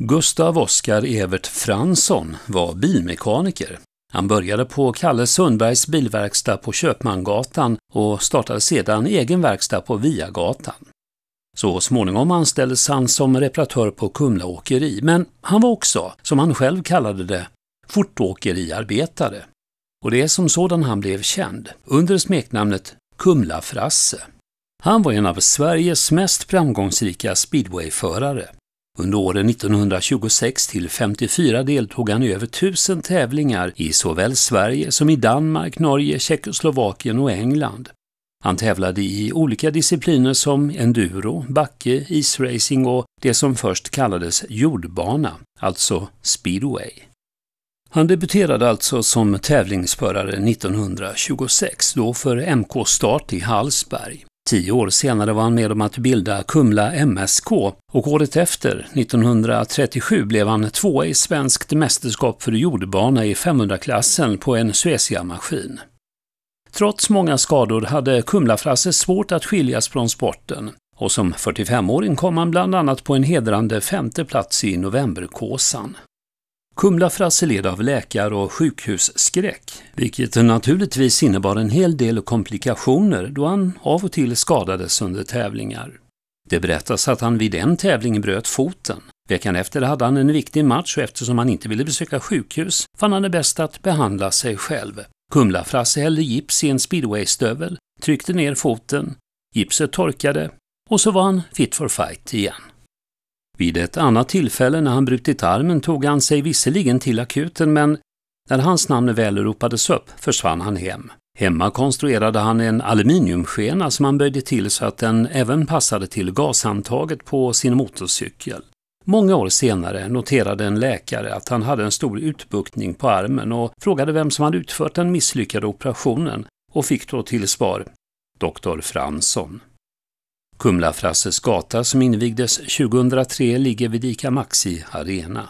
Gustav Oskar Evert Fransson var bilmekaniker. Han började på Kalle Sundbergs bilverkstad på Köpmangatan och startade sedan egen verkstad på Viagatan. Så småningom anställdes han som reparatör på Kumla åkeri, men han var också, som han själv kallade det, fortåkeriarbetare. Och det är som sådan han blev känd, under smeknamnet Kumla-Frasse. Han var en av Sveriges mest framgångsrika speedwayförare. Under åren 1926 till 54 deltog han i över tusen tävlingar i såväl Sverige som i Danmark, Norge, Tjeckoslovakien och England. Han tävlade i olika discipliner som enduro, backe, isracing och det som först kallades jordbana, alltså speedway. Han debuterade alltså som tävlingsförare 1926, då för MK Start i Hallsberg. Tio år senare var han med om att bilda Kumla MSK och året efter, 1937, blev han tvåa i svenskt mästerskap för jordbana i 500-klassen på en Suecia-maskin. Trots många skador hade Kumla-Frasse svårt att skiljas från sporten och som 45-åring kom han bland annat på en hedrande femte plats i Novemberkåsan. Kumlafrasse led av läkar och sjukhusskräck, vilket naturligtvis innebar en hel del komplikationer då han av och till skadades under tävlingar. Det berättas att han vid en tävling bröt foten. Veckan efter hade han en viktig match och eftersom han inte ville besöka sjukhus fann han det bäst att behandla sig själv. Kumlafrasse hällde gips i en speedwaystövel, tryckte ner foten, gipset torkade och så var han fit for fight igen. Vid ett annat tillfälle när han brutit armen tog han sig visserligen till akuten men när hans namn väl ropades upp försvann han hem. Hemma konstruerade han en aluminiumskena som han böjde till så att den även passade till gashandtaget på sin motorcykel. Många år senare noterade en läkare att han hade en stor utbuktning på armen och frågade vem som hade utfört den misslyckade operationen och fick då till svar Dr. Fransson. Kumlafrasses gata som invigdes 2003 ligger vid ICA Maxi Arena.